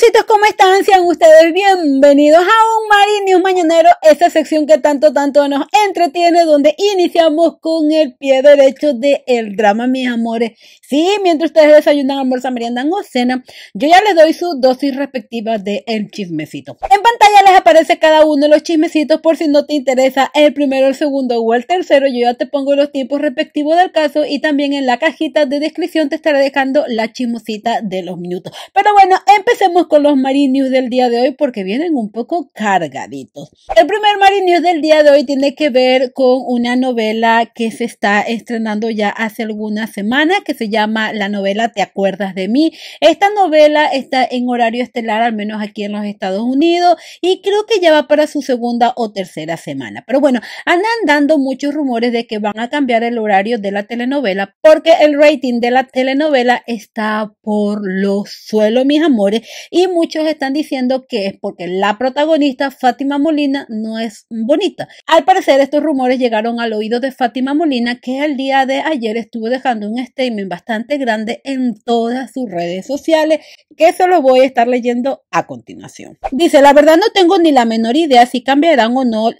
Chismositos, ¿cómo están? Sean ustedes bienvenidos a un Mari News Mañanero, esa sección que tanto, tanto nos entretiene, donde iniciamos con el pie derecho del el drama, mis amores. Sí, mientras ustedes desayunan, almuerzan, meriendan o cena, yo ya les doy su dosis respectiva de el chismecito. En pantalla les aparece cada uno de los chismecitos por si no te interesa el primero, el segundo o el tercero. Yo ya te pongo los tiempos respectivos del caso y también en la cajita de descripción te estaré dejando la chismosita de los minutos. Pero bueno, empecemos con los marinios del día de hoy porque vienen un poco cargaditos. El primer news del día de hoy tiene que ver con una novela que se está estrenando ya hace algunas semanas que se llama la novela Te acuerdas de mí. Esta novela está en horario estelar, al menos aquí en los Estados Unidos, y creo que ya va para su segunda o tercera semana. Pero bueno, andan dando muchos rumores de que van a cambiar el horario de la telenovela porque el rating de la telenovela está por los suelos, mis amores, y muchos están diciendo que es porque la protagonista, Fátima Molina, no es bonita. Al parecer, estos rumores llegaron al oído de Fátima Molina, que el día de ayer estuvo dejando un statement bastante grande en todas sus redes sociales, que eso lo voy a estar leyendo a continuación. Dice, la verdad no tengo ni la menor idea si cambiarán o no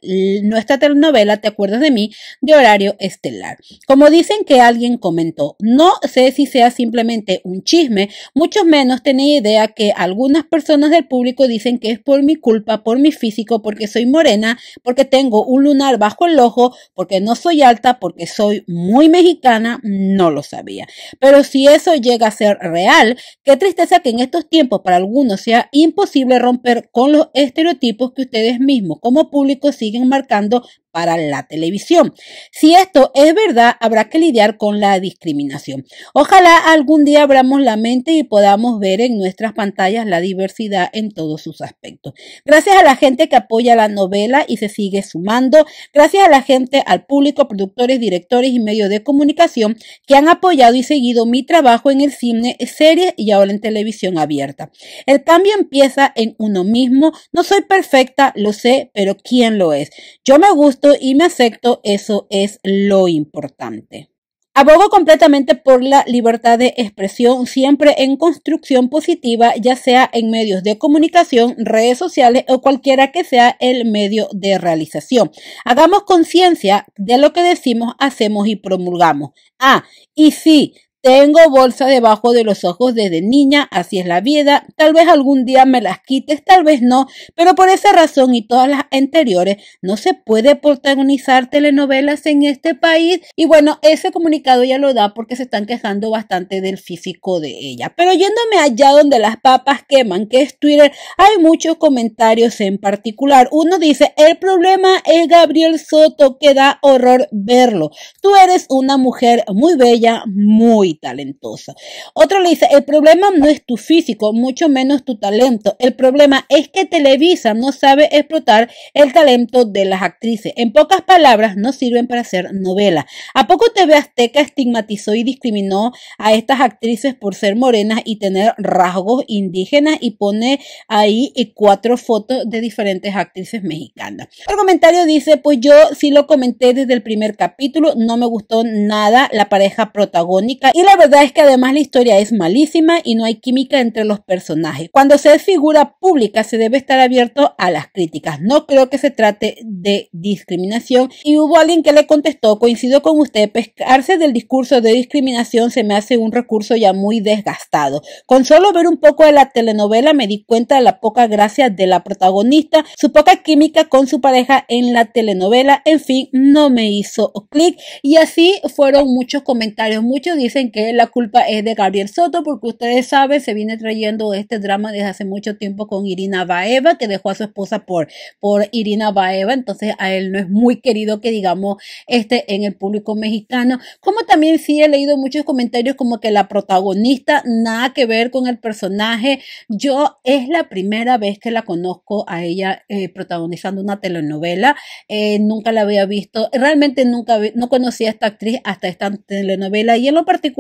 nuestra telenovela, ¿te acuerdas de mí? De horario estelar. Como dicen que alguien comentó, no sé si sea simplemente un chisme, muchos menos tenía idea que algo algunas personas del público dicen que es por mi culpa, por mi físico, porque soy morena, porque tengo un lunar bajo el ojo, porque no soy alta, porque soy muy mexicana, no lo sabía. Pero si eso llega a ser real, qué tristeza que en estos tiempos para algunos sea imposible romper con los estereotipos que ustedes mismos como público siguen marcando para la televisión. Si esto es verdad, habrá que lidiar con la discriminación. Ojalá algún día abramos la mente y podamos ver en nuestras pantallas la diversidad en todos sus aspectos. Gracias a la gente que apoya la novela y se sigue sumando. Gracias a la gente, al público, productores, directores y medios de comunicación que han apoyado y seguido mi trabajo en el cine, series y ahora en televisión abierta. El cambio empieza en uno mismo. No soy perfecta, lo sé, pero ¿quién lo es? Yo me gusto y me acepto, eso es lo importante. Abogo completamente por la libertad de expresión, siempre en construcción positiva, ya sea en medios de comunicación, redes sociales o cualquiera que sea el medio de realización. Hagamos conciencia de lo que decimos, hacemos y promulgamos. Ah, y si... Tengo bolsa debajo de los ojos desde niña, así es la vida. Tal vez algún día me las quites, tal vez no, pero por esa razón y todas las anteriores no se puede protagonizar telenovelas en este país. Y bueno, ese comunicado ya lo da porque se están quejando bastante del físico de ella. Pero yéndome allá donde las papas queman, que es Twitter, hay muchos comentarios en particular. Uno dice, el problema es Gabriel Soto, que da horror verlo. Tú eres una mujer muy bella, muy talentosa. Otro le dice, el problema no es tu físico, mucho menos tu talento. El problema es que Televisa no sabe explotar el talento de las actrices. En pocas palabras, no sirven para hacer novelas. ¿A poco TV Azteca estigmatizó y discriminó a estas actrices por ser morenas y tener rasgos indígenas y pone ahí cuatro fotos de diferentes actrices mexicanas? Otro comentario dice, pues yo sí lo comenté desde el primer capítulo, no me gustó nada la pareja protagónica y la verdad es que además la historia es malísima y no hay química entre los personajes. Cuando se es figura pública se debe estar abierto a las críticas. No creo que se trate de discriminación. Y hubo alguien que le contestó, coincido con usted, pescarse del discurso de discriminación se me hace un recurso ya muy desgastado. Con solo ver un poco de la telenovela me di cuenta de la poca gracia de la protagonista, su poca química con su pareja en la telenovela. En fin, no me hizo clic. Y así fueron muchos comentarios. Muchos dicen que la culpa es de Gabriel Soto, porque ustedes saben, se viene trayendo este drama desde hace mucho tiempo con Irina Baeva, que dejó a su esposa por, por Irina Baeva, entonces a él no es muy querido que digamos este en el público mexicano, como también sí he leído muchos comentarios como que la protagonista nada que ver con el personaje, yo es la primera vez que la conozco a ella eh, protagonizando una telenovela, eh, nunca la había visto, realmente nunca no conocía a esta actriz hasta esta telenovela y en lo particular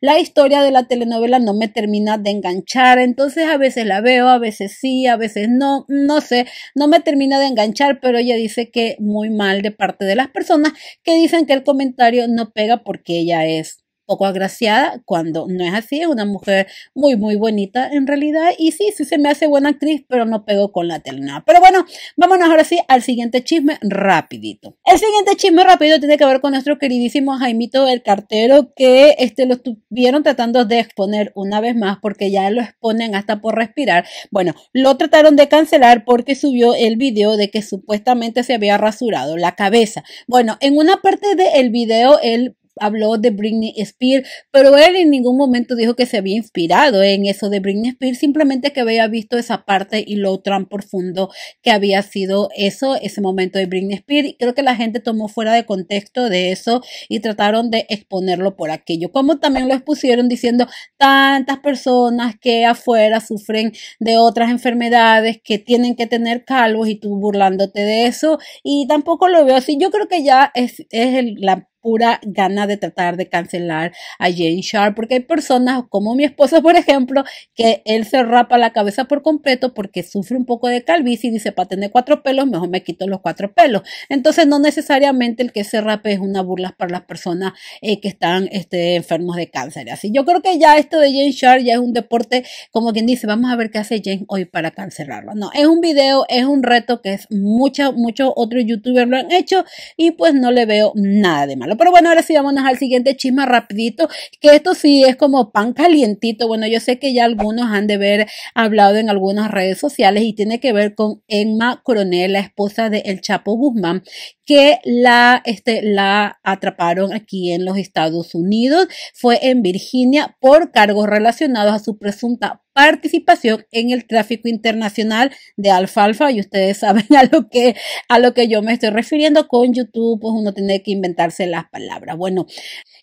la historia de la telenovela no me termina de enganchar, entonces a veces la veo, a veces sí, a veces no, no sé, no me termina de enganchar, pero ella dice que muy mal de parte de las personas que dicen que el comentario no pega porque ella es poco agraciada, cuando no es así, es una mujer muy, muy bonita en realidad. Y sí, sí se me hace buena actriz, pero no pego con la nada. Pero bueno, vámonos ahora sí al siguiente chisme rapidito. El siguiente chisme rápido tiene que ver con nuestro queridísimo Jaimito el cartero, que este, lo estuvieron tratando de exponer una vez más, porque ya lo exponen hasta por respirar. Bueno, lo trataron de cancelar porque subió el video de que supuestamente se había rasurado la cabeza. Bueno, en una parte del video, él habló de Britney Spears, pero él en ningún momento dijo que se había inspirado en eso de Britney Spears, simplemente que había visto esa parte y lo tan profundo que había sido eso, ese momento de Britney Spears. Y creo que la gente tomó fuera de contexto de eso y trataron de exponerlo por aquello, como también lo expusieron diciendo tantas personas que afuera sufren de otras enfermedades que tienen que tener calvos y tú burlándote de eso y tampoco lo veo así. Yo creo que ya es, es el, la pura gana de tratar de cancelar a Jane Sharp, porque hay personas como mi esposo, por ejemplo, que él se rapa la cabeza por completo porque sufre un poco de calvicie y dice, para tener cuatro pelos, mejor me quito los cuatro pelos. Entonces, no necesariamente el que se rape es una burla para las personas eh, que están este, enfermos de cáncer. Así, yo creo que ya esto de Jane Sharp ya es un deporte, como quien dice, vamos a ver qué hace Jane hoy para cancelarlo. No, es un video, es un reto que es muchos otros youtubers lo han hecho y pues no le veo nada de malo. Pero bueno, ahora sí vámonos al siguiente chisme rapidito, que esto sí es como pan calientito. Bueno, yo sé que ya algunos han de haber hablado en algunas redes sociales y tiene que ver con Emma Coronel, la esposa de El Chapo Guzmán, que la, este, la atraparon aquí en los Estados Unidos. Fue en Virginia por cargos relacionados a su presunta participación en el tráfico internacional de alfalfa y ustedes saben a lo que a lo que yo me estoy refiriendo con YouTube pues uno tiene que inventarse las palabras bueno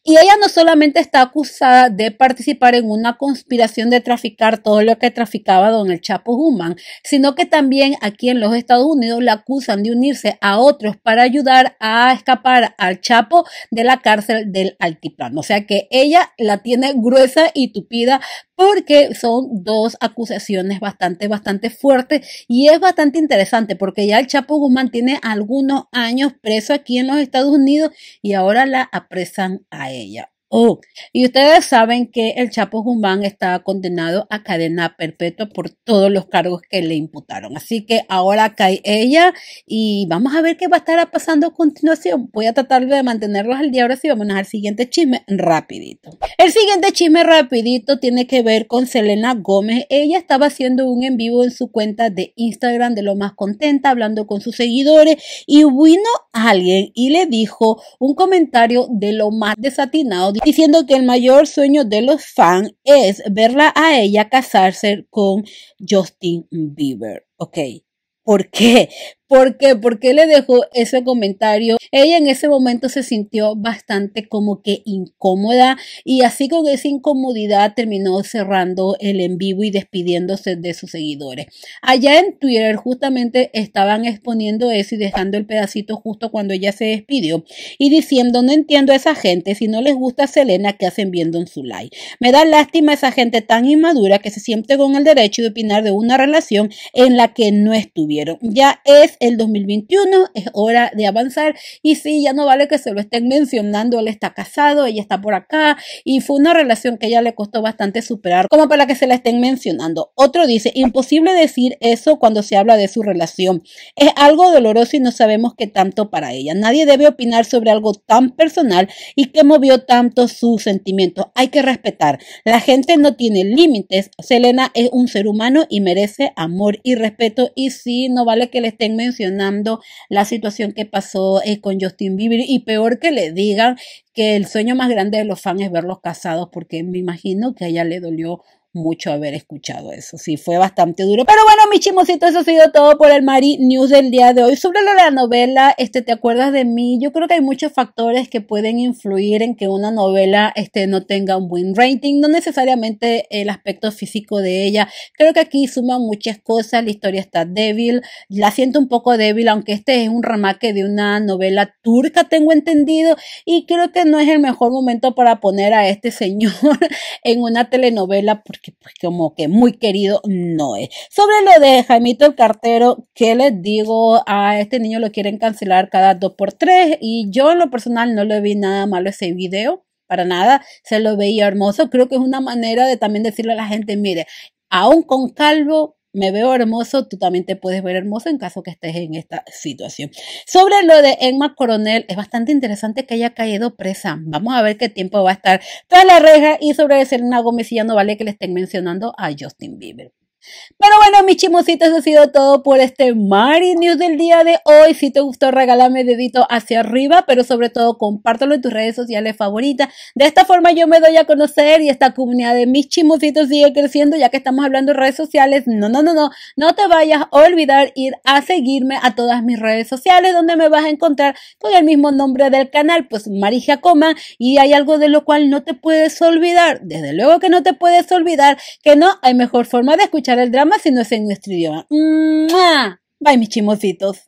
y ella no solamente está acusada de participar en una conspiración de traficar todo lo que traficaba don el Chapo Human sino que también aquí en los Estados Unidos la acusan de unirse a otros para ayudar a escapar al Chapo de la cárcel del Altiplano. O sea que ella la tiene gruesa y tupida porque son dos acusaciones bastante, bastante fuertes y es bastante interesante porque ya el Chapo Guzmán tiene algunos años preso aquí en los Estados Unidos y ahora la apresan a ella. Oh, y ustedes saben que el Chapo Guzmán está condenado a cadena perpetua por todos los cargos que le imputaron. Así que ahora cae ella y vamos a ver qué va a estar pasando a continuación. Voy a tratar de mantenerlos al día ahora sí. vamos al siguiente chisme rapidito. El siguiente chisme rapidito tiene que ver con Selena Gómez. Ella estaba haciendo un en vivo en su cuenta de Instagram de lo más contenta, hablando con sus seguidores y vino alguien y le dijo un comentario de lo más desatinado diciendo que el mayor sueño de los fans es verla a ella casarse con Justin Bieber. Ok, ¿por qué? ¿Por qué? ¿Por qué le dejó ese comentario. Ella en ese momento se sintió bastante como que incómoda y así con esa incomodidad terminó cerrando el en vivo y despidiéndose de sus seguidores. Allá en Twitter justamente estaban exponiendo eso y dejando el pedacito justo cuando ella se despidió y diciendo no entiendo a esa gente si no les gusta Selena ¿qué hacen viendo en su like? Me da lástima esa gente tan inmadura que se siente con el derecho de opinar de una relación en la que no estuvieron. Ya es el 2021, es hora de avanzar. Y sí, ya no vale que se lo estén mencionando, él está casado, ella está por acá, y fue una relación que ya le costó bastante superar, como para que se la estén mencionando. Otro dice, imposible decir eso cuando se habla de su relación. Es algo doloroso y no sabemos qué tanto para ella. Nadie debe opinar sobre algo tan personal y que movió tanto sus sentimientos. Hay que respetar. La gente no tiene límites. Selena es un ser humano y merece amor y respeto. Y sí, no vale que le estén la situación que pasó eh, con Justin Bieber y peor que le digan que el sueño más grande de los fans es verlos casados, porque me imagino que a ella le dolió mucho haber escuchado eso. Sí, fue bastante duro. Pero bueno, mi chimositos, eso ha sido todo por el Mari News del día de hoy. Sobre lo de la novela, este, ¿te acuerdas de mí? Yo creo que hay muchos factores que pueden influir en que una novela este, no tenga un buen rating. No necesariamente el aspecto físico de ella. Creo que aquí suman muchas cosas. La historia está débil. La siento un poco débil, aunque este es un ramaque de una novela turca, tengo entendido. Y creo que no es el mejor momento para poner a este señor en una telenovela que pues, como que muy querido no es. Sobre lo de Jaimito el cartero, que les digo? A este niño lo quieren cancelar cada dos por tres y yo en lo personal no le vi nada malo ese video. Para nada, se lo veía hermoso. Creo que es una manera de también decirle a la gente, mire, aún con calvo, me veo hermoso, tú también te puedes ver hermoso en caso que estés en esta situación. Sobre lo de Emma Coronel, es bastante interesante que haya caído presa. Vamos a ver qué tiempo va a estar tras la reja y sobre Selena Gómez, no vale que le estén mencionando a Justin Bieber. Pero bueno, mis chimositos eso ha sido todo por este Mari News del día de hoy. Si te gustó, regálame dedito hacia arriba, pero sobre todo compártelo en tus redes sociales favoritas. De esta forma yo me doy a conocer y esta comunidad de mis chimositos sigue creciendo, ya que estamos hablando de redes sociales. No, no, no, no. No te vayas a olvidar ir a seguirme a todas mis redes sociales, donde me vas a encontrar con el mismo nombre del canal, pues Mari coma Y hay algo de lo cual no te puedes olvidar. Desde luego que no te puedes olvidar que no hay mejor forma de escuchar el drama si no es en nuestro idioma. Bye, mis chimositos.